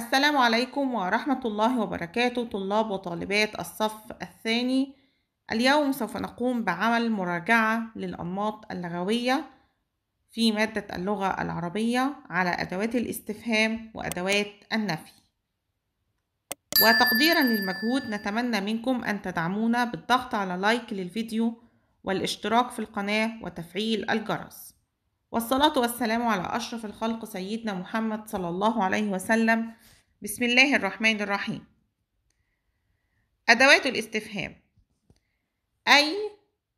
السلام عليكم ورحمة الله وبركاته طلاب وطالبات الصف الثاني اليوم سوف نقوم بعمل مراجعة للأنماط اللغوية في مادة اللغة العربية على أدوات الاستفهام وأدوات النفي وتقديرا للمجهود نتمنى منكم أن تدعمونا بالضغط على لايك للفيديو والاشتراك في القناة وتفعيل الجرس والصلاة والسلام على أشرف الخلق سيدنا محمد صلى الله عليه وسلم بسم الله الرحمن الرحيم أدوات الاستفهام أي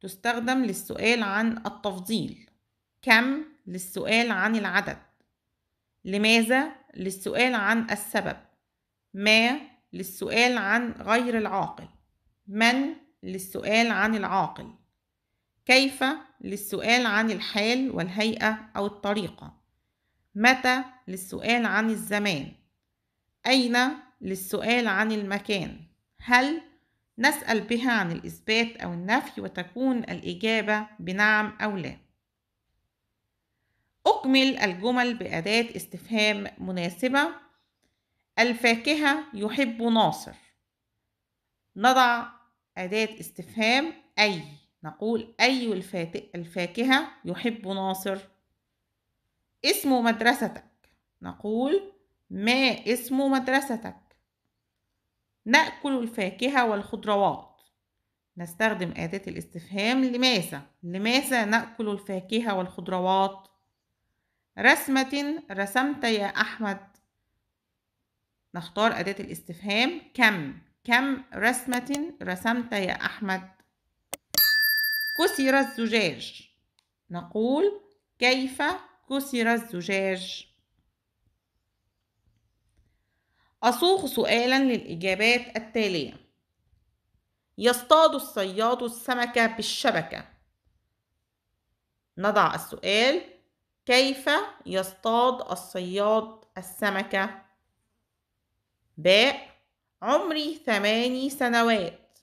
تستخدم للسؤال عن التفضيل كم للسؤال عن العدد لماذا للسؤال عن السبب ما للسؤال عن غير العاقل من للسؤال عن العاقل كيف للسؤال عن الحال والهيئة أو الطريقة متى للسؤال عن الزمان أين للسؤال عن المكان هل نسأل بها عن الإثبات أو النفي وتكون الإجابة بنعم أو لا أكمل الجمل بأداة استفهام مناسبة الفاكهة يحب ناصر نضع أداة استفهام أي نقول أي الفاكهة يحب ناصر اسم مدرستك نقول ما اسم مدرستك نأكل الفاكهة والخضروات نستخدم أداة الاستفهام لماذا لماذا نأكل الفاكهة والخضروات رسمة رسمت يا أحمد نختار أداة الاستفهام كم كم رسمة رسمت يا أحمد كسر الزجاج نقول كيف كسر الزجاج أصوغ سؤالا للإجابات التالية يصطاد الصياد السمكة بالشبكة نضع السؤال كيف يصطاد الصياد السمكة باء عمري ثماني سنوات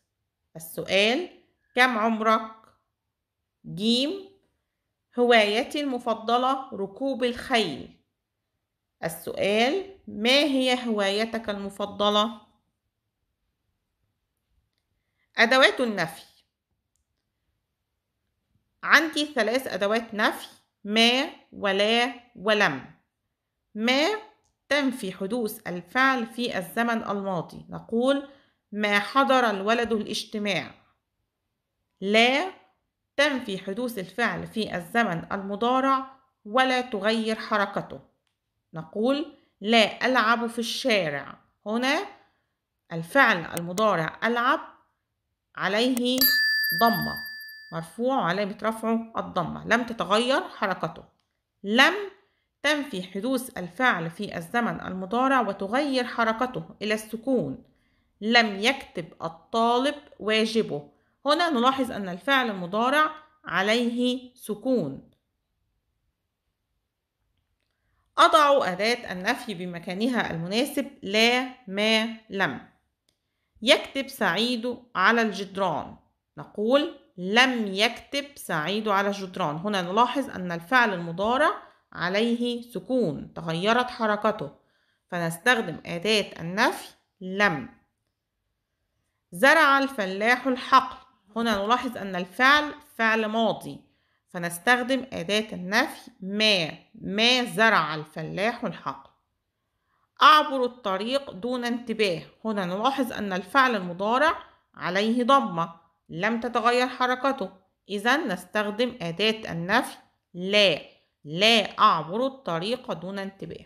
السؤال كم عمرك جيم هوايتي المفضلة ركوب الخيل السؤال ما هي هوايتك المفضلة؟ أدوات النفي عندي ثلاث أدوات نفي ما ولا ولم ما تنفي حدوث الفعل في الزمن الماضي نقول ما حضر الولد الاجتماع لا تنفي حدوث الفعل في الزمن المضارع ولا تغير حركته نقول لا ألعب في الشارع هنا الفعل المضارع ألعب عليه ضمة مرفوع علامة رفعه الضمة لم تتغير حركته لم تنفي حدوث الفعل في الزمن المضارع وتغير حركته إلى السكون لم يكتب الطالب واجبه هنا نلاحظ أن الفعل المضارع عليه سكون أضع أداة النفي بمكانها المناسب لا ما لم يكتب سعيد على الجدران نقول لم يكتب سعيد على الجدران هنا نلاحظ أن الفعل المضارع عليه سكون تغيرت حركته فنستخدم أداة النفي لم زرع الفلاح الحقل هنا نلاحظ أن الفعل فعل ماضي فنستخدم أداة النفي ما ما زرع الفلاح الحقل أعبر الطريق دون انتباه هنا نلاحظ أن الفعل المضارع عليه ضمة لم تتغير حركته إذا نستخدم أداة النفي لا لا أعبر الطريق دون انتباه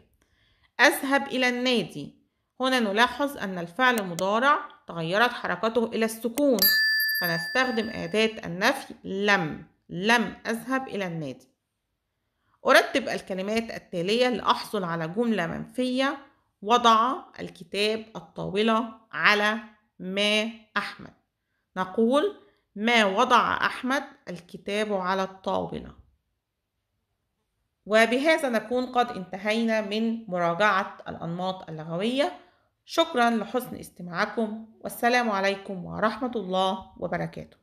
أذهب إلى النادي هنا نلاحظ أن الفعل المضارع تغيرت حركته إلى السكون فنستخدم أداة النفي لم لم أذهب إلى النادي أرتب الكلمات التالية لأحصل على جملة منفية وضع الكتاب الطاولة على ما أحمد نقول ما وضع أحمد الكتاب على الطاولة وبهذا نكون قد انتهينا من مراجعة الأنماط اللغوية شكرا لحسن استماعكم والسلام عليكم ورحمة الله وبركاته